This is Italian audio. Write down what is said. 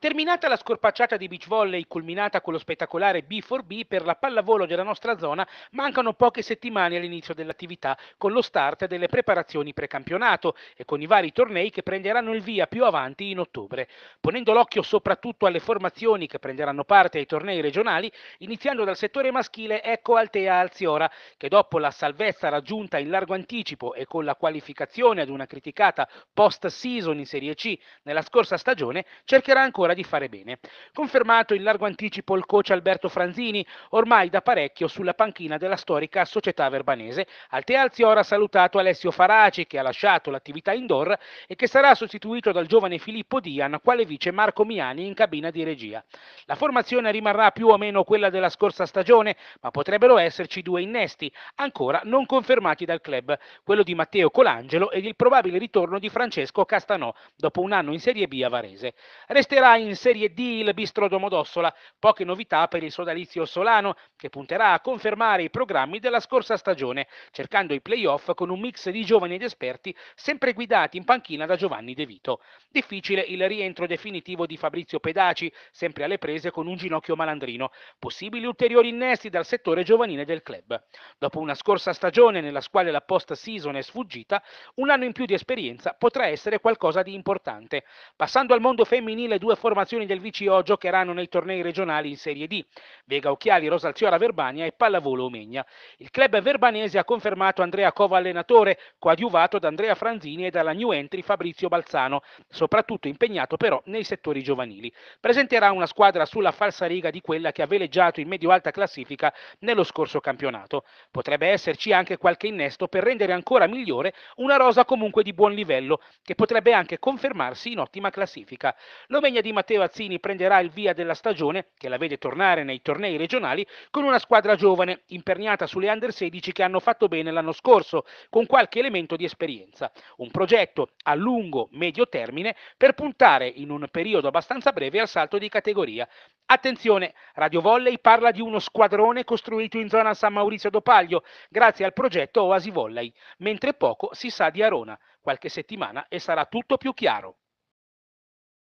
Terminata la scorpacciata di beach volley culminata con lo spettacolare B4B per la pallavolo della nostra zona, mancano poche settimane all'inizio dell'attività con lo start delle preparazioni precampionato e con i vari tornei che prenderanno il via più avanti in ottobre. Ponendo l'occhio soprattutto alle formazioni che prenderanno parte ai tornei regionali, iniziando dal settore maschile ecco Altea Alziora che dopo la salvezza raggiunta in largo anticipo e con la qualificazione ad una criticata post-season in Serie C nella scorsa stagione cercherà ancora ancora di fare bene. Confermato in largo anticipo il coach Alberto Franzini, ormai da parecchio sulla panchina della storica società verbanese. Al Tealzi ora ha salutato Alessio Faraci che ha lasciato l'attività indoor e che sarà sostituito dal giovane Filippo Dian, quale vice Marco Miani in cabina di regia. La formazione rimarrà più o meno quella della scorsa stagione, ma potrebbero esserci due innesti, ancora non confermati dal club, quello di Matteo Colangelo ed il probabile ritorno di Francesco Castanò, dopo un anno in Serie B a Varese. Resterà in Serie D il Bistro Domodossola. Poche novità per il sodalizio Solano, che punterà a confermare i programmi della scorsa stagione, cercando i playoff con un mix di giovani ed esperti, sempre guidati in panchina da Giovanni De Vito. Difficile il rientro definitivo di Fabrizio Pedaci, sempre alle prese con un ginocchio malandrino. Possibili ulteriori innesti dal settore giovanile del club. Dopo una scorsa stagione nella quale la post season è sfuggita, un anno in più di esperienza potrà essere qualcosa di importante. Passando al mondo femminile, due forze formazioni del VCO giocheranno nei tornei regionali in Serie D, Vega Occhiali, Rosalziora Verbania e Pallavolo Omegna. Il club verbanese ha confermato Andrea Cova allenatore, coadiuvato da Andrea Franzini e dalla new entry Fabrizio Balzano, soprattutto impegnato però nei settori giovanili. Presenterà una squadra sulla falsa riga di quella che ha veleggiato in medio-alta classifica nello scorso campionato. Potrebbe esserci anche qualche innesto per rendere ancora migliore una rosa comunque di buon livello, che potrebbe anche confermarsi in ottima classifica. L'Omegna di Matteo Azzini prenderà il via della stagione, che la vede tornare nei tornei regionali, con una squadra giovane, imperniata sulle under 16 che hanno fatto bene l'anno scorso, con qualche elemento di esperienza. Un progetto a lungo, medio termine per puntare in un periodo abbastanza breve al salto di categoria. Attenzione, Radio Volley parla di uno squadrone costruito in zona San Maurizio d'Opaglio grazie al progetto Oasi Volley, mentre poco si sa di Arona. Qualche settimana e sarà tutto più chiaro.